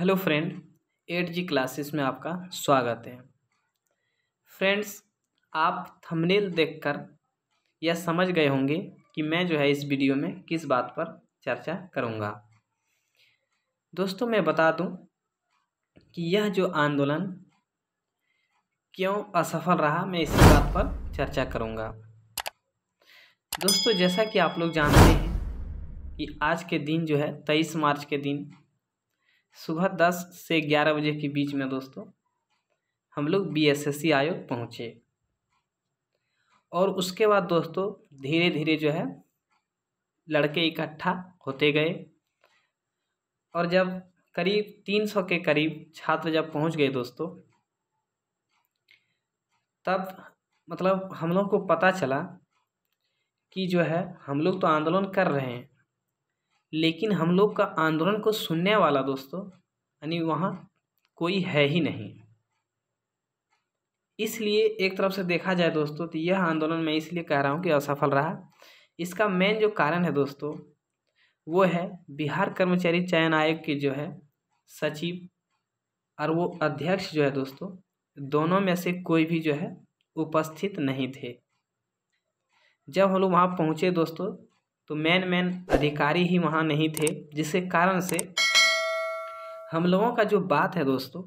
hello friend at G classes में आपका स्वागत है फ्रेंड्स आप थंबनेल देखकर यह समझ गए होंगे कि मैं जो है इस वीडियो में किस बात पर चर्चा करूंगा दोस्तों मैं बता दूं कि यह जो आंदोलन क्यों असफल रहा मैं इसी बात पर चर्चा करूंगा दोस्तों जैसा कि आप लोग जानते हैं कि आज के दिन जो है तेईस मार्च के दिन सुबह दस से ग्यारह बजे के बीच में दोस्तों हम लोग बी एस एस सी आयोग पहुँचे और उसके बाद दोस्तों धीरे धीरे जो है लड़के इकट्ठा होते गए और जब करीब तीन सौ के करीब छात्र जब पहुंच गए दोस्तों तब मतलब हम लोग को पता चला कि जो है हम लोग तो आंदोलन कर रहे हैं लेकिन हम लोग का आंदोलन को सुनने वाला दोस्तों यानी वहाँ कोई है ही नहीं इसलिए एक तरफ से देखा जाए दोस्तों तो यह आंदोलन मैं इसलिए कह रहा हूँ कि असफल रहा इसका मेन जो कारण है दोस्तों वो है बिहार कर्मचारी चयन आयोग के जो है सचिव और वो अध्यक्ष जो है दोस्तों दोनों में से कोई भी जो है उपस्थित नहीं थे जब हम लोग वहाँ पहुँचे दोस्तों तो मैन मैन अधिकारी ही वहाँ नहीं थे जिसके कारण से हम लोगों का जो बात है दोस्तों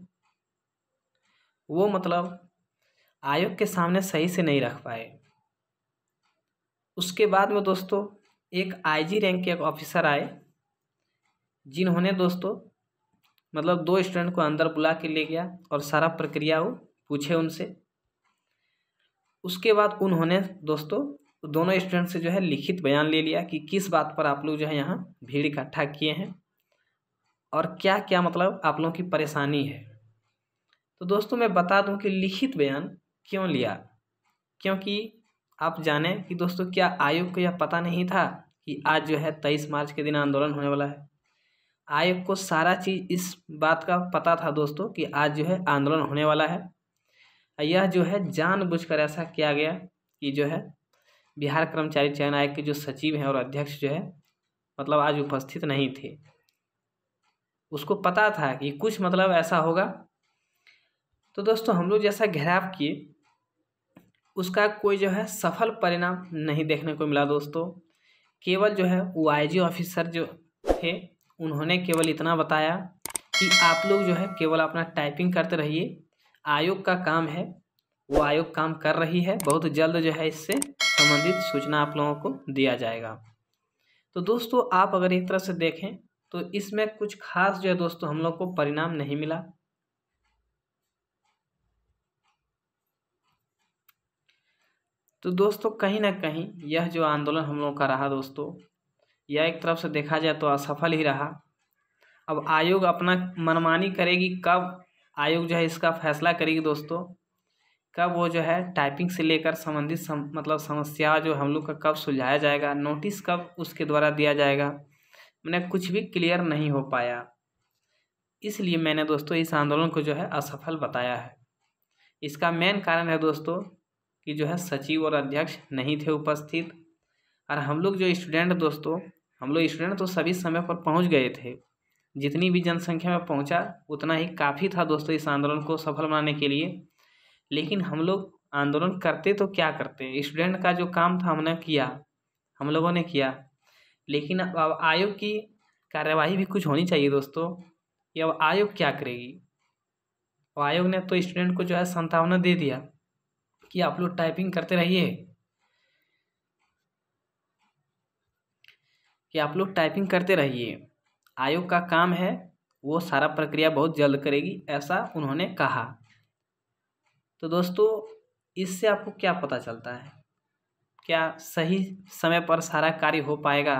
वो मतलब आयोग के सामने सही से नहीं रख पाए उसके बाद में दोस्तों एक आईजी रैंक के एक ऑफिसर आए जिन्होंने दोस्तों मतलब दो स्टूडेंट को अंदर बुला के ले गया और सारा प्रक्रिया वो पूछे उनसे उसके बाद उन्होंने दोस्तों तो दोनों स्टूडेंट से जो है लिखित बयान ले लिया कि किस बात पर आप लोग जो है यहाँ भीड़ इकट्ठा किए हैं और क्या क्या मतलब आप लोगों की परेशानी है तो दोस्तों मैं बता दूं कि लिखित बयान क्यों लिया क्योंकि आप जाने कि दोस्तों क्या आयोग को यह पता नहीं था कि आज जो है तेईस मार्च के दिन आंदोलन होने वाला है आयोग को सारा चीज़ इस बात का पता था दोस्तों कि आज जो है आंदोलन होने वाला है यह जो है जानबूझकर ऐसा किया गया कि जो है बिहार कर्मचारी चयन आयोग के जो सचिव हैं और अध्यक्ष जो है मतलब आज उपस्थित नहीं थे उसको पता था कि कुछ मतलब ऐसा होगा तो दोस्तों हम लोग जैसा घेराव किए उसका कोई जो है सफल परिणाम नहीं देखने को मिला दोस्तों केवल जो है वो ओ ऑफिसर जो थे उन्होंने केवल इतना बताया कि आप लोग जो है केवल अपना टाइपिंग करते रहिए आयोग का काम है वो आयोग काम कर रही है बहुत जल्द जो है इससे संबंधित सूचना आप लोगों को दिया जाएगा तो दोस्तों आप अगर एक तरह से देखें तो इसमें कुछ खास जो है दोस्तों हम लोग को परिणाम नहीं मिला तो दोस्तों कहीं ना कहीं यह जो आंदोलन हम लोगों का रहा दोस्तों यह एक तरफ से देखा जाए तो असफल ही रहा अब आयोग अपना मनमानी करेगी कब आयोग जो है इसका फैसला करेगी दोस्तों कब वो जो है टाइपिंग से लेकर संबंधित सम, मतलब समस्या जो हम लोग का कब सुलझाया जाएगा नोटिस कब उसके द्वारा दिया जाएगा मैंने कुछ भी क्लियर नहीं हो पाया इसलिए मैंने दोस्तों इस आंदोलन को जो है असफल बताया है इसका मेन कारण है दोस्तों कि जो है सचिव और अध्यक्ष नहीं थे उपस्थित और हम लोग जो स्टूडेंट दोस्तों हम लोग स्टूडेंट तो सभी समय पर पहुंच गए थे जितनी भी जनसंख्या में पहुंचा उतना ही काफ़ी था दोस्तों इस आंदोलन को सफल बनाने के लिए लेकिन हम लोग आंदोलन करते तो क्या करते स्टूडेंट का जो काम था हमने किया हम लोगों ने किया लेकिन अब आयोग की कार्यवाही भी कुछ होनी चाहिए दोस्तों कि अब आयोग क्या करेगी अब आयोग ने तो स्टूडेंट को जो है संतावना दे दिया कि आप लोग टाइपिंग करते रहिए कि आप लोग टाइपिंग करते रहिए आयोग का काम है वो सारा प्रक्रिया बहुत जल्द करेगी ऐसा उन्होंने कहा तो दोस्तों इससे आपको क्या पता चलता है क्या सही समय पर सारा कार्य हो पाएगा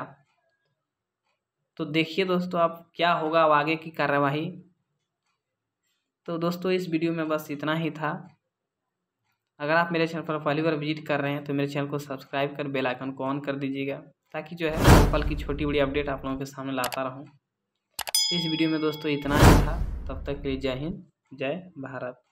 तो देखिए दोस्तों आप क्या होगा अब आगे की कार्यवाही तो दोस्तों इस वीडियो में बस इतना ही था अगर आप मेरे चैनल पर पहली बार विजिट कर रहे हैं तो मेरे चैनल को सब्सक्राइब कर बेल आइकन को ऑन कर दीजिएगा ताकि जो है पल की छोटी बड़ी अपडेट आप लोगों के सामने लाता रहूं इस वीडियो में दोस्तों इतना ही था तब तक के लिए जय हिंद जय भारत